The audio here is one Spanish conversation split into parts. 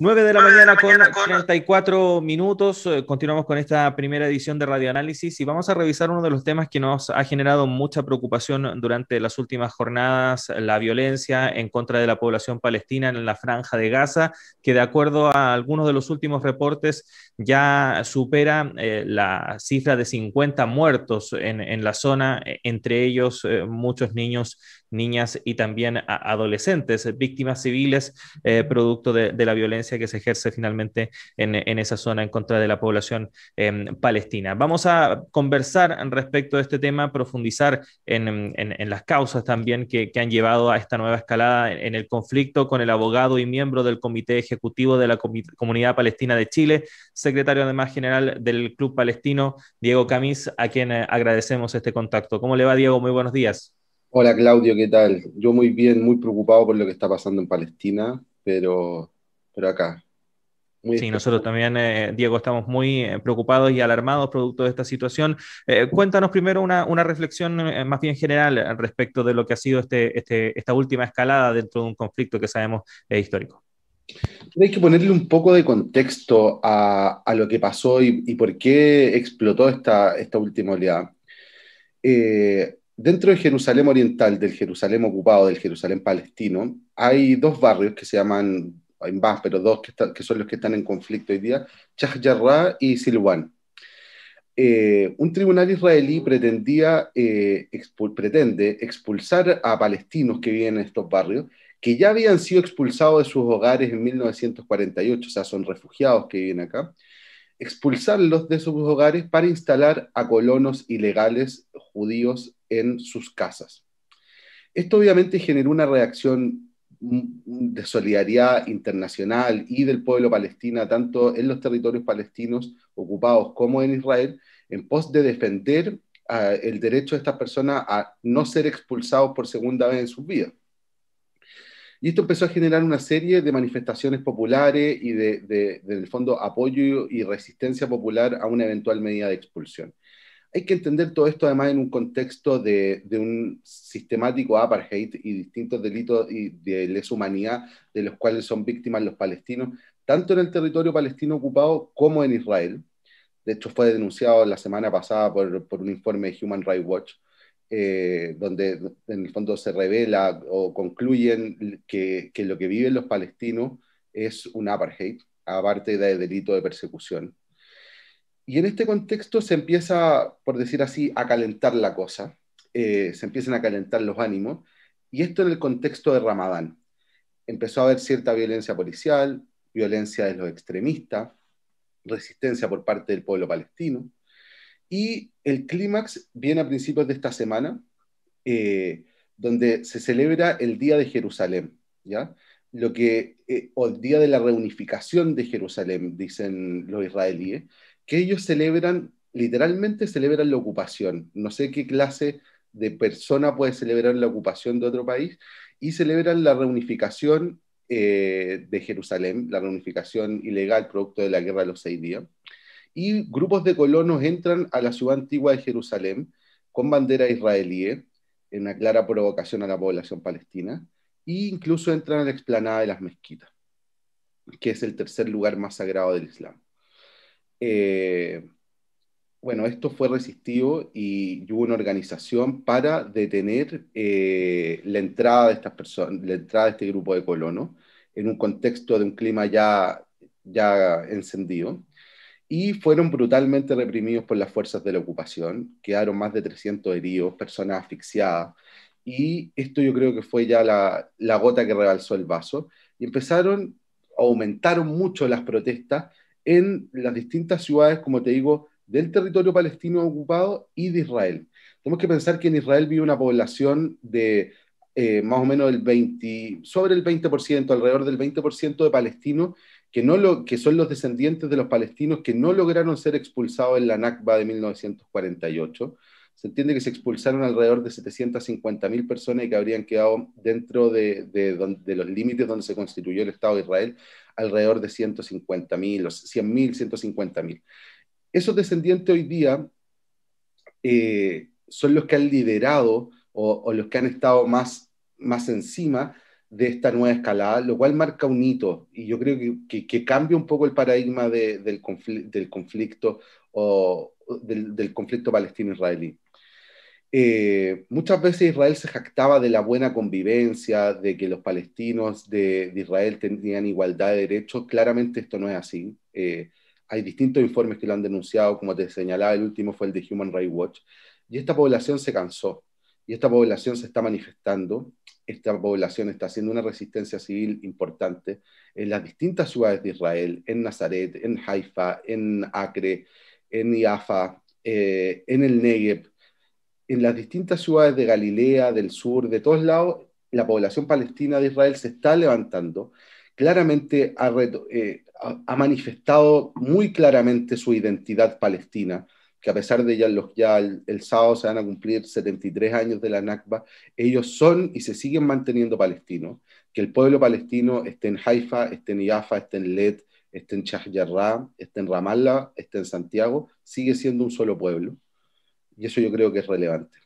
9 de la mañana con 34 minutos. Eh, continuamos con esta primera edición de Radio Análisis y vamos a revisar uno de los temas que nos ha generado mucha preocupación durante las últimas jornadas, la violencia en contra de la población palestina en la franja de Gaza, que de acuerdo a algunos de los últimos reportes ya supera eh, la cifra de 50 muertos en, la zona, eh, entre ellos muchos niños niñas y también adolescentes, víctimas civiles eh, producto de, la violencia que se ejerce finalmente en, esa zona en contra de la población em, palestina. Vamos a conversar respecto a este tema, profundizar en, las causas también que, han llevado a esta nueva escalada en, el conflicto con el abogado y miembro del Comité Ejecutivo de la Comunidad Palestina de Chile, secretario además general del Club Palestino, Diego Camis, a quien eh, agradecemos este contacto. ¿Cómo le va, Diego? Muy buenos días. Hola Claudio, ¿qué tal? Yo muy bien, muy preocupado por lo que está pasando en Palestina, pero, pero acá. sí, nosotros también, eh, Diego, estamos muy eh, preocupados y alarmados producto de esta situación. Eh, cuéntanos primero una, reflexión más bien general respecto de lo que ha sido este, este, esta última escalada dentro de un conflicto que sabemos es histórico. Hay que ponerle un poco de contexto a, lo que pasó y, por qué explotó esta, esta última oleada dentro de Jerusalén Oriental, del Jerusalén ocupado, del Jerusalén palestino, hay dos barrios que se llaman, hay más, pero dos que, son los que están en conflicto hoy día, Chahjarra y Silwan. Eh, un tribunal israelí pretendía, eh, pretende expulsar a palestinos que viven en estos barrios, que ya habían sido expulsados de sus hogares en 1948, o sea, son refugiados que viven acá, expulsarlos de sus hogares para instalar a colonos ilegales judíos en sus casas. Esto obviamente generó una reacción de solidaridad internacional y del pueblo palestino, tanto en los territorios palestinos ocupados como en Israel, en pos de defender ah, el derecho de estas personas a no ser expulsados por segunda vez en sus vidas. Y esto empezó a generar una serie de manifestaciones populares y de, de en el fondo, apoyo y resistencia popular a una eventual medida de expulsión. Hay que entender todo esto además en un contexto de, un sistemático apartheid y distintos delitos y de lesa humanidad de los cuales son víctimas los palestinos, tanto en el territorio palestino ocupado como en Israel. De hecho, fue denunciado la semana pasada por, un informe de Human Rights Watch, eh, donde en el fondo se revela o concluyen que, que lo que viven los palestinos es un apartheid, aparte de delito de persecución y en este contexto se empieza, por decir así, a calentar la cosa, eh, se empiezan a calentar los ánimos, y esto en el contexto de Ramadán. Empezó a haber cierta violencia policial, violencia de los extremistas, resistencia por parte del pueblo palestino, y el clímax viene a principios de esta semana, eh, donde se celebra el Día de Jerusalén, ¿ya? Lo que, eh, o el Día de la Reunificación de Jerusalén, dicen los israelíes, que ellos celebran, literalmente celebran la ocupación. No sé qué clase de persona puede celebrar la ocupación de otro país y celebran la reunificación eh, de Jerusalén, la reunificación ilegal producto de la guerra de los seis días. Y grupos de colonos entran a la ciudad antigua de Jerusalén con bandera israelí, en una clara provocación a la población palestina, e incluso entran a la explanada de las mezquitas, que es el tercer lugar más sagrado del Islam. Eh, bueno, esto fue resistido y hubo una organización para detener eh, la entrada de estas personas, la entrada de este grupo de colonos en un contexto de un clima ya, ya encendido. Y fueron brutalmente reprimidos por las fuerzas de la ocupación. Quedaron más de 300 heridos, personas asfixiadas. Y esto yo creo que fue ya la, la gota que rebalsó el vaso. Y empezaron, aumentaron mucho las protestas en las distintas ciudades, como te digo, del territorio palestino ocupado y de Israel. Tenemos que pensar que en Israel vive una población de eh, más o menos el 20, sobre el 20%, alrededor del 20% de palestinos, que, no lo, que son los descendientes de los palestinos que no lograron ser expulsados en la Nakba de 1948. Se entiende que se expulsaron alrededor de 750.000 personas y que habrían quedado dentro de los límites donde se constituyó el Estado de Israel alrededor de 150 mil, 100 mil, 150 mil. Esos descendientes hoy día eh, son los que han liderado o, los que han estado más, más encima de esta nueva escalada, lo cual marca un hito y yo creo que, cambia un poco el paradigma del, del conflicto del conflicto palestino-israelí. Eh, muchas veces Israel se jactaba de la buena convivencia, de que los palestinos de, Israel tenían igualdad de derechos. Claramente esto no es así. Eh, hay distintos informes que lo han denunciado, como te señalaba, el último fue el de Human Rights Watch. Y esta población se cansó, y esta población se está manifestando, esta población está haciendo una resistencia civil importante en las distintas ciudades de Israel, en Nazaret, en Haifa, en Acre, en Yafa, eh, en el Negev en las distintas ciudades de Galilea, del sur, de todos lados, la población palestina de Israel se está levantando, claramente ha, eh, manifestado muy claramente su identidad palestina, que a pesar de ya, los, ya el, sábado se van a cumplir 73 años de la Nakba, ellos son y se siguen manteniendo palestinos, que el pueblo palestino esté en Haifa, esté en Yafa, esté en Led, esté en Shah esté en Ramallah, esté en Santiago, sigue siendo un solo pueblo y eso yo creo que es relevante.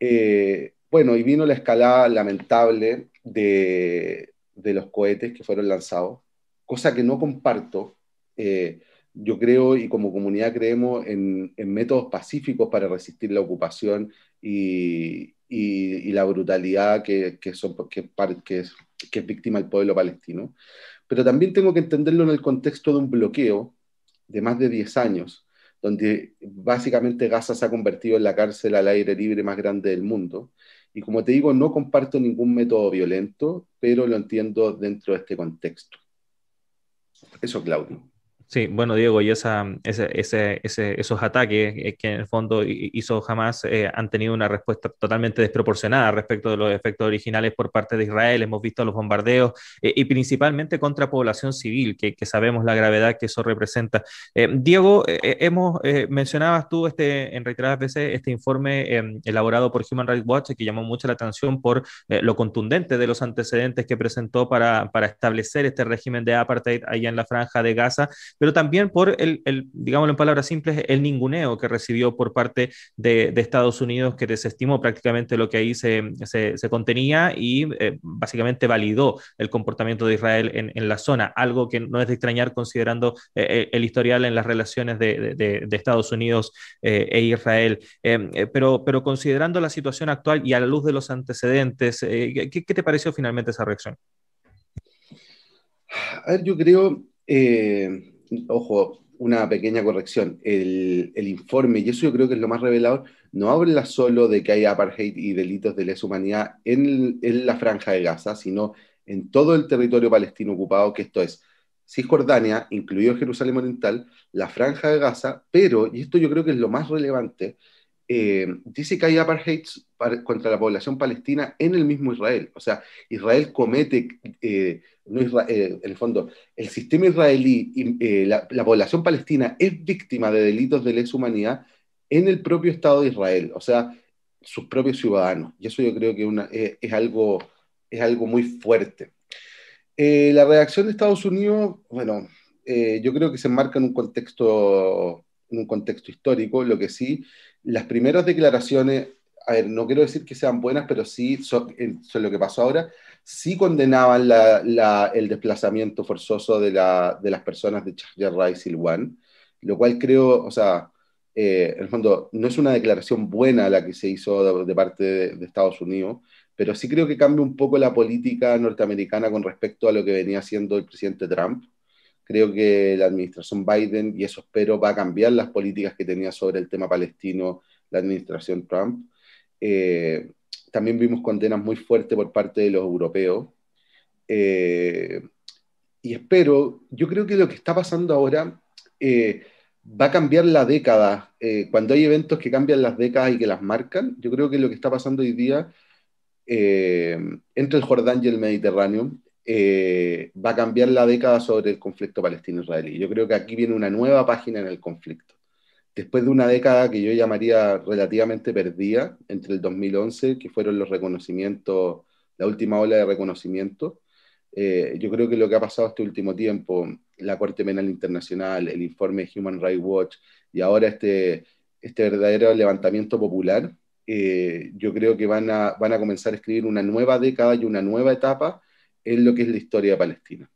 Eh, bueno, y vino la escalada lamentable de, los cohetes que fueron lanzados, cosa que no comparto. Eh, yo creo y como comunidad creemos en, métodos pacíficos para resistir la ocupación y, la brutalidad que, son, que, es, que víctima el pueblo palestino. Pero también tengo que entenderlo en el contexto de un bloqueo de más de 10 años donde básicamente Gaza se ha convertido en la cárcel al aire libre más grande del mundo. Y como te digo, no comparto ningún método violento, pero lo entiendo dentro de este contexto. Eso, Claudio. Sí, bueno, Diego, y esa, ese, esos ataques eh, que en el fondo hizo jamás eh, han tenido una respuesta totalmente desproporcionada respecto de los efectos originales por parte de Israel. Hemos visto los bombardeos eh, y principalmente contra población civil, que, sabemos la gravedad que eso representa. Diego, hemos, mencionabas tú este, en reiteradas veces este informe em, elaborado por Human Rights Watch que llamó mucho la atención por lo contundente de los antecedentes que presentó para, para establecer este régimen de apartheid allá en la franja de Gaza pero también por el, digámoslo en palabras simples, el ninguneo que recibió por parte de, Estados Unidos, que desestimó prácticamente lo que ahí se, contenía y eh, básicamente validó el comportamiento de Israel en, la zona, algo que no es de extrañar considerando eh, eh, el historial en las relaciones de, Estados Unidos e Israel. Em, pero, pero considerando la situación actual y a la luz de los antecedentes, ¿qué, te pareció finalmente esa reacción? A ver, yo creo, ojo, una pequeña corrección, el, informe, y eso yo creo que es lo más revelador, no habla solo de que hay apartheid y delitos de lesa humanidad en, la franja de Gaza, sino en todo el territorio palestino ocupado, que esto es Cisjordania, incluido Jerusalén Oriental, la franja de Gaza, pero, y esto yo creo que es lo más relevante, eh, dice que hay apartheid contra la población palestina en el mismo Israel. O sea, Israel comete eh, eh, en el fondo, el sistema israelí, y eh, la, población palestina es víctima de delitos de lesa humanidad en el propio Estado de Israel, o sea, sus propios ciudadanos. Y eso yo creo que una, eh, es, algo, es algo muy fuerte. la reacción de Estados Unidos, bueno, yo creo que se enmarca en un contexto, en un contexto histórico, lo que sí, las primeras declaraciones, a ver, no quiero decir que sean buenas, pero sí, son, son lo que pasó ahora, sí condenaban el desplazamiento forzoso de, las personas de Rice y Silwan, lo cual creo, o sea, eh, en el fondo, no es una declaración buena la que se hizo de, parte de, Estados Unidos, pero sí creo que cambia un poco la política norteamericana con respecto a lo que venía haciendo el presidente Trump. Creo que la administración Biden, y eso espero, va a cambiar las políticas que tenía sobre el tema palestino la administración Trump. Eh, también vimos condenas muy fuertes por parte de los europeos. Eh, y espero, yo creo que lo que está pasando ahora eh, va a cambiar la década. Eh, cuando hay eventos que cambian las décadas y que las marcan, yo creo que lo que está pasando hoy día entre el Jordán y el Mediterráneo va a cambiar la década sobre el conflicto palestino-israelí. Yo creo que aquí viene una nueva página en el conflicto después de una década que yo llamaría relativamente perdida, entre el 2011, que fueron los reconocimientos, la última ola de reconocimiento, eh, yo creo que lo que ha pasado este último tiempo, la Corte Penal Internacional, el informe Human Rights Watch y ahora este, este verdadero levantamiento popular, eh, yo creo que van a, van a comenzar a escribir una nueva década y una nueva etapa en lo que es la historia de Palestina.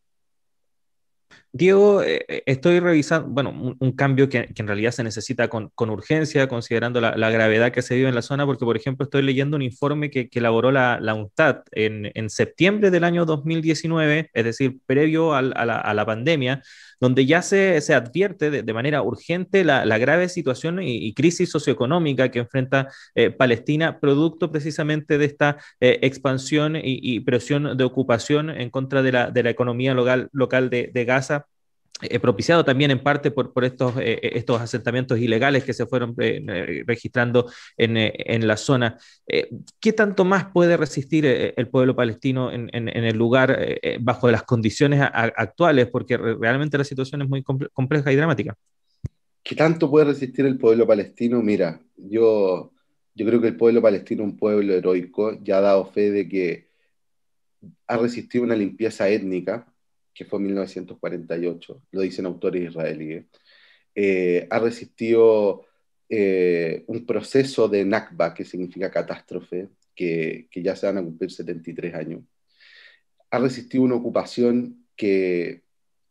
Diego, eh, eh, estoy revisando, bueno, un, cambio que, que, en realidad se necesita con, urgencia, considerando la, gravedad que se vive en la zona, porque, por ejemplo, estoy leyendo un informe que, elaboró la, la UNTAD en, en, septiembre del año 2019, es decir, previo a, la, pandemia, donde ya se, advierte de, manera urgente la, grave situación y, crisis socioeconómica que enfrenta eh, Palestina, producto precisamente de esta expansión y, presión de ocupación en contra de la, economía local, local de Gaza eh, propiciado también en parte por, por estos, eh, eh, estos asentamientos ilegales que se fueron registrando en, la zona. ¿Qué tanto más puede resistir el pueblo palestino en, el lugar bajo las condiciones actuales? Porque realmente la situación es muy compleja y dramática. ¿Qué tanto puede resistir el pueblo palestino? Mira, yo, yo creo que el pueblo palestino es un pueblo heroico, ya ha dado fe de que ha resistido una limpieza étnica, que fue 1948, lo dicen autores israelíes, eh, ha resistido eh, un proceso de Nakba, que significa catástrofe, que, que ya se van a cumplir 73 años. Ha resistido una ocupación que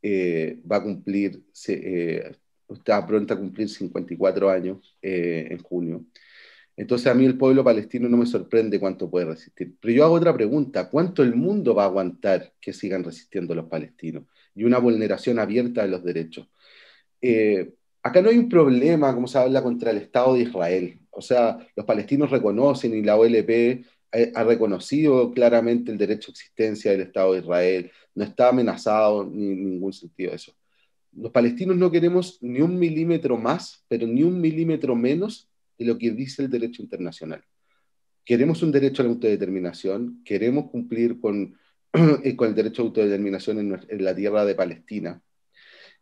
eh, va a cumplir, está pronta a cumplir 54 años en junio. Entonces a mí el pueblo palestino no me sorprende cuánto puede resistir. Pero yo hago otra pregunta, ¿cuánto el mundo va a aguantar que sigan resistiendo los palestinos? Y una vulneración abierta de los derechos. Eh, acá no hay un problema, como se habla, contra el Estado de Israel. O sea, los palestinos reconocen y la OLP eh, ha reconocido claramente el derecho a existencia del Estado de Israel, no está amenazado en ningún sentido eso. Los palestinos no queremos ni un milímetro más, pero ni un milímetro menos de lo que dice el derecho internacional. Queremos un derecho a la autodeterminación, queremos cumplir con, el derecho a autodeterminación en la tierra de Palestina,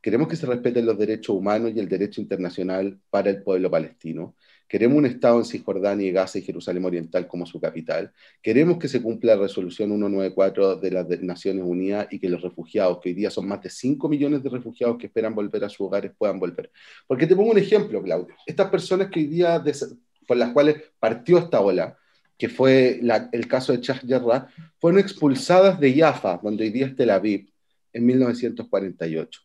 queremos que se respeten los derechos humanos y el derecho internacional para el pueblo palestino Queremos un Estado en Cisjordania, Gaza y Jerusalén Oriental como su capital. Queremos que se cumpla la resolución 194 de las Naciones Unidas y que los refugiados, que hoy día son más de 5 millones de refugiados que esperan volver a sus hogares, puedan volver. Porque te pongo un ejemplo, Claudio. Estas personas que hoy día, por las cuales partió esta ola, que fue el caso de Chas Yerra, fueron expulsadas de Jaffa, donde hoy día es Tel Aviv, en 1948.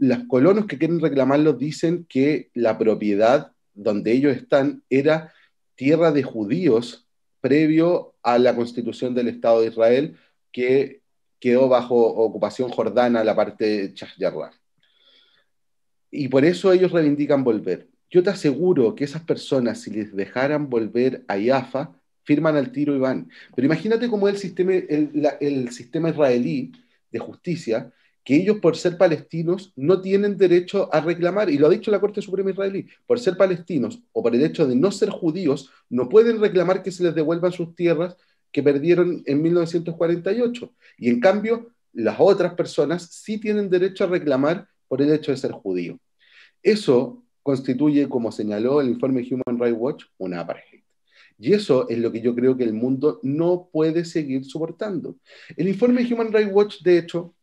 Las colonos que quieren reclamarlo dicen que la propiedad donde ellos están era tierra de judíos previo a la constitución del Estado de Israel que quedó bajo ocupación jordana la parte de Chasjarra. Y por eso ellos reivindican volver. Yo te aseguro que esas personas, si les dejaran volver a Yafa, firman al tiro y van. Pero imagínate cómo el sistema, el sistema israelí de justicia, que ellos por ser palestinos no tienen derecho a reclamar, y lo ha dicho la Corte Suprema israelí, por ser palestinos o por el hecho de no ser judíos, no pueden reclamar que se les devuelvan sus tierras que perdieron en 1948. Y en cambio, las otras personas sí tienen derecho a reclamar por el hecho de ser judío. Eso constituye, como señaló el informe Human Rights Watch, una apartheid. Y eso es lo que yo creo que el mundo no puede seguir soportando. El informe Human Rights Watch, de hecho,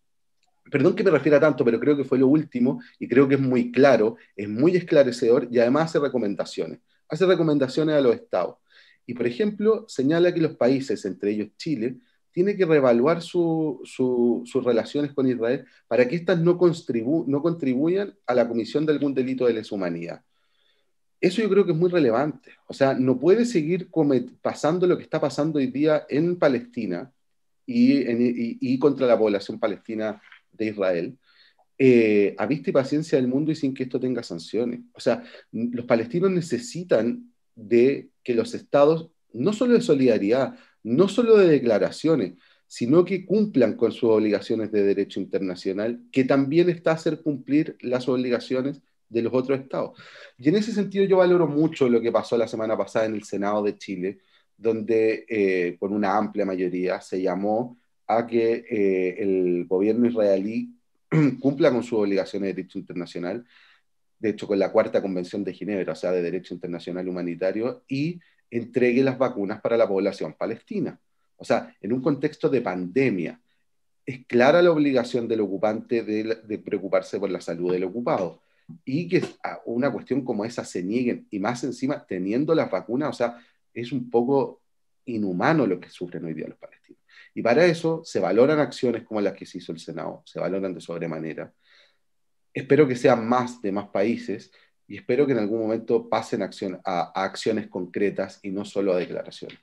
perdón que me refiera tanto, pero creo que fue lo último y creo que es muy claro, es muy esclarecedor y además hace recomendaciones. Hace recomendaciones a los estados. Y, por ejemplo, señala que los países, entre ellos Chile, tienen que reevaluar sus relaciones con Israel para que éstas no, contribuyan a la comisión de algún delito de lesa humanidad. Eso yo creo que es muy relevante. O sea, no puede seguir pasando lo que está pasando hoy día en Palestina y, y contra la población palestina de Israel, eh, a vista y paciencia del mundo y sin que esto tenga sanciones. O sea, los palestinos necesitan de que los estados, no solo de solidaridad, no solo de declaraciones, sino que cumplan con sus obligaciones de derecho internacional, que también está a hacer cumplir las obligaciones de los otros estados. Y en ese sentido yo valoro mucho lo que pasó la semana pasada en el Senado de Chile, donde eh, por una amplia mayoría se llamó a que eh, el gobierno israelí cumpla con sus obligaciones de derecho internacional, de hecho con la cuarta convención de Ginebra, o sea, de derecho internacional humanitario, y entregue las vacunas para la población palestina. O sea, en un contexto de pandemia, es clara la obligación del ocupante de, preocuparse por la salud del ocupado. Y que ah, una cuestión como esa se nieguen, y más encima teniendo las vacunas, o sea, es un poco inhumano lo que sufren hoy día los palestinos. Y para eso se valoran acciones como las que se hizo el Senado, se valoran de sobremanera. Espero que sean más de más países y espero que en algún momento pasen acción, a, a acciones concretas y no solo a declaraciones.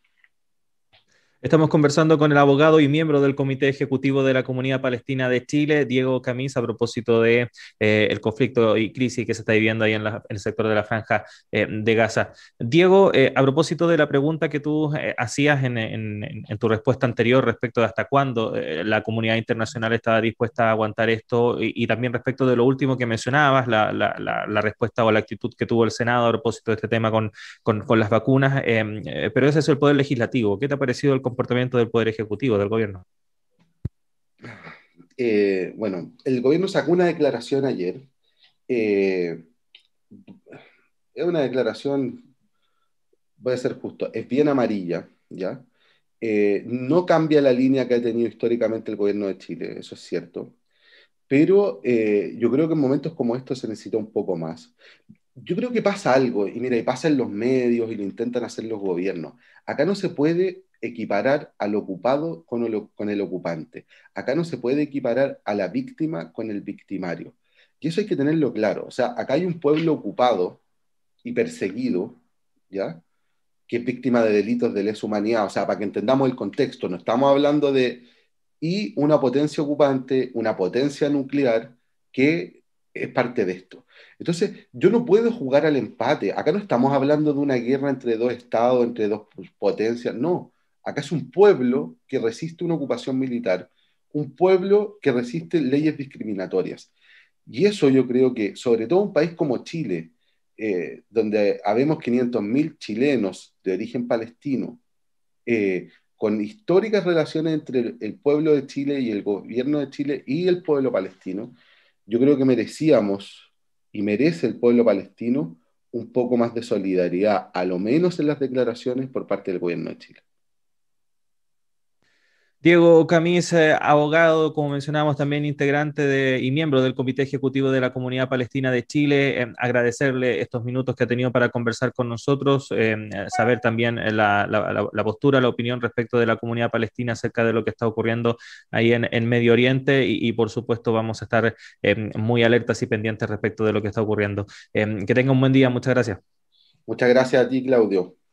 Estamos conversando con el abogado y miembro del Comité Ejecutivo de la Comunidad Palestina de Chile, Diego Camis, a propósito de eh, conflicto y crisis que se está viviendo ahí en, el sector de la franja eh, de Gaza. Diego, eh, a propósito de la pregunta que tú hacías en, tu respuesta anterior respecto de hasta cuándo la comunidad internacional estaba dispuesta a aguantar esto y, también respecto de lo último que mencionabas, la, respuesta o la actitud que tuvo el Senado a propósito de este tema con, las vacunas, pero ese es el poder legislativo. ¿Qué te ha parecido el comportamiento del Poder Ejecutivo, del gobierno? Eh, bueno, el gobierno sacó una declaración ayer. Eh, es una declaración, voy a ser justo, es bien amarilla, ¿ya? Eh, no cambia la línea que ha tenido históricamente el gobierno de Chile, eso es cierto. Pero yo creo que en momentos como estos se necesita un poco más. Yo creo que pasa algo, y mira, y pasa en los medios y lo intentan hacer los gobiernos. Acá no se puede equiparar al ocupado con el, ocupante. Acá no se puede equiparar a la víctima con el victimario. Y eso hay que tenerlo claro. O sea, acá hay un pueblo ocupado y perseguido, ¿ya? Que es víctima de delitos de lesa humanidad. O sea, para que entendamos el contexto, no estamos hablando de. Y una potencia ocupante, una potencia nuclear, que es parte de esto. Entonces, yo no puedo jugar al empate. Acá no estamos hablando de una guerra entre dos estados, entre dos potencias. No, Acá es un pueblo que resiste una ocupación militar, un pueblo que resiste leyes discriminatorias. Y eso yo creo que, sobre todo un país como Chile, eh, donde habemos 500.000 chilenos de origen palestino, eh, con históricas relaciones entre el, pueblo de Chile y el gobierno de Chile y el pueblo palestino, yo creo que merecíamos y merece el pueblo palestino un poco más de solidaridad, a lo menos en las declaraciones por parte del gobierno de Chile. Diego Camis, eh, abogado, como mencionamos, también integrante y miembro del Comité Ejecutivo de la Comunidad Palestina de Chile, eh, agradecerle estos minutos que ha tenido para conversar con nosotros, eh, saber también la, postura, la opinión respecto de la comunidad palestina acerca de lo que está ocurriendo ahí en, Medio Oriente y, por supuesto vamos a estar muy alertas y pendientes respecto de lo que está ocurriendo. que tenga un buen día, muchas gracias. Muchas gracias a ti, Claudio.